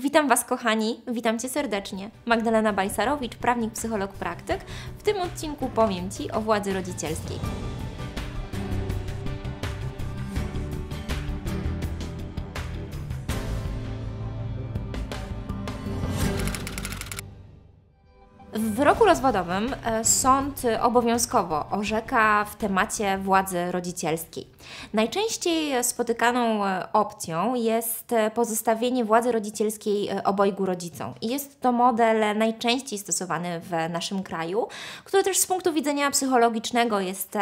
Witam Was kochani, witam Cię serdecznie. Magdalena Bajsarowicz, prawnik, psycholog, praktyk. W tym odcinku powiem Ci o władzy rodzicielskiej. W wyroku rozwodowym e, sąd obowiązkowo orzeka w temacie władzy rodzicielskiej. Najczęściej spotykaną e, opcją jest e, pozostawienie władzy rodzicielskiej obojgu rodzicom. I jest to model najczęściej stosowany w naszym kraju, który też z punktu widzenia psychologicznego jest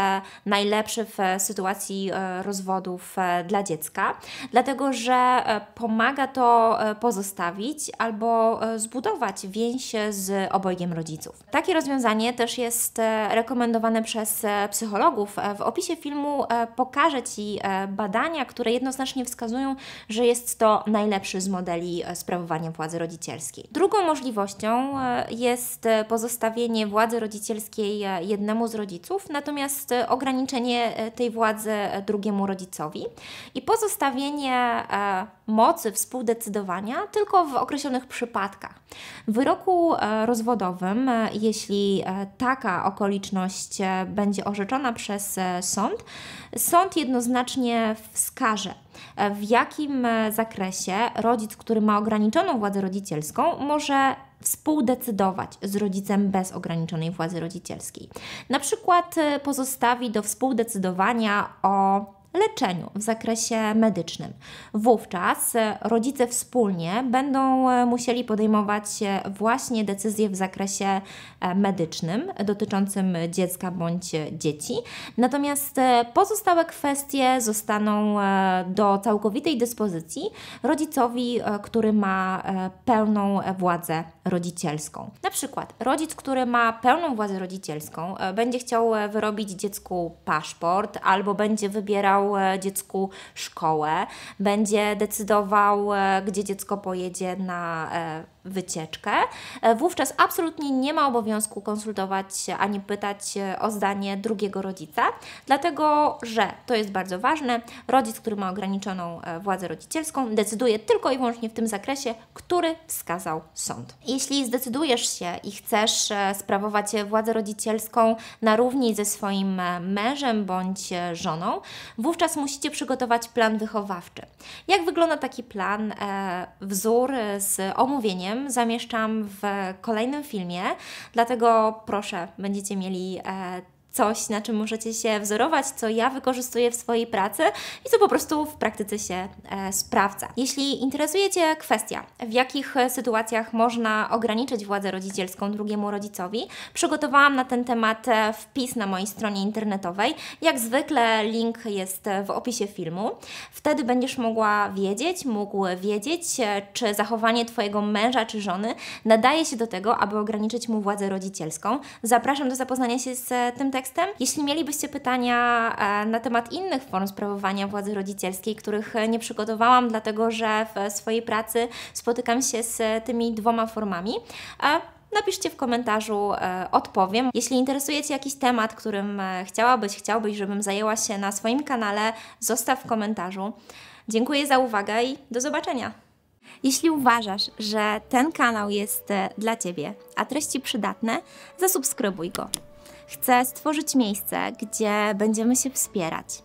najlepszy w sytuacji rozwodów dla dziecka, dlatego że pomaga to pozostawić albo zbudować więź z obojgiem rodziców rodziców. Takie rozwiązanie też jest e, rekomendowane przez e, psychologów. E, w opisie filmu pokażę Ci badania, które jednoznacznie wskazują, że jest to najlepszy z modeli sprawowania władzy rodzicielskiej. Drugą możliwością jest pozostawienie władzy rodzicielskiej jednemu z rodziców, natomiast ograniczenie tej władzy drugiemu rodzicowi i pozostawienie mocy współdecydowania tylko w określonych przypadkach. W wyroku rozwodowym E, jeśli e, taka okoliczność e, będzie orzeczona przez sąd, sąd jednoznacznie wskaże, w jakim zakresie rodzic, który ma ograniczoną władzę rodzicielską, może współdecydować z rodzicem bez ograniczonej władzy rodzicielskiej. Na przykład pozostawi do współdecydowania o leczeniu w zakresie medycznym. Wówczas e, rodzice wspólnie będą e, musieli podejmować e, właśnie decyzje w zakresie medycznym dotyczącym dziecka bądź dzieci. Natomiast pozostałe kwestie zostaną do całkowitej dyspozycji rodzicowi, który ma pełną władzę rodzicielską. Na przykład rodzic, który ma pełną władzę rodzicielską, będzie chciał wyrobić dziecku paszport albo będzie wybierał wybierał e, dziecku szkołę, będzie decydował, e, gdzie dziecko pojedzie na e, wycieczkę. E, wówczas absolutnie nie ma obowiązku konsultować ani pytać o zdanie drugiego rodzica, dlatego że to jest bardzo ważne. Rodzic, który ma ograniczoną e, władzę rodzicielską, decyduje tylko i wyłącznie w tym zakresie, który wskazał sąd. Jeśli zdecydujesz się i chcesz e, sprawować władzę rodzicielską na równi ze swoim mężem bądź żoną, wówczas musicie przygotować plan wychowawczy. Jak wygląda taki plan? Wzór z omówieniem tym zamieszczam w kolejnym filmie, dlatego proszę, będziecie mieli e, coś, na czym możecie się wzorować, co ja wykorzystuję w swojej pracy i co po prostu w praktyce się e, sprawdza. Jeśli interesuje Cię kwestia, w jakich e, sytuacjach można ograniczyć władzę rodzicielską drugiemu rodzicowi, przygotowałam na ten temat e, wpis na mojej stronie internetowej. Jak zwykle link jest e, w opisie filmu. Wtedy będziesz mogła wiedzieć, mógł wiedzieć, czy zachowanie Twojego męża czy żony nadaje się do tego, aby ograniczyć mu władzę rodzicielską. Zapraszam do zapoznania się z tym tekstem kontekstem. Jeśli mielibyście pytania e, na temat innych form sprawowania władzy rodzicielskiej, których e, nie przygotowałam, dlatego że w swojej pracy spotykam się z tymi dwoma formami, e, napiszcie w komentarzu, e, odpowiem. Jeśli interesuje Cię jakiś temat, którym chciałabyś, chciałbyś, żebym zajęła się na swoim kanale, zostaw w komentarzu. Dziękuję za uwagę i do zobaczenia! Jeśli uważasz, że ten kanał jest dla Ciebie, a treści przydatne, zasubskrybuj go. Chcę stworzyć miejsce, gdzie będziemy się wspierać.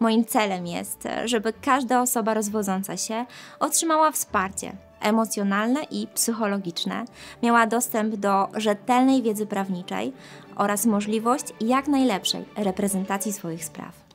Moim celem jest, żeby każda osoba rozwodząca się otrzymała wsparcie emocjonalne i psychologiczne, miała dostęp do rzetelnej wiedzy prawniczej oraz możliwość jak najlepszej reprezentacji swoich spraw.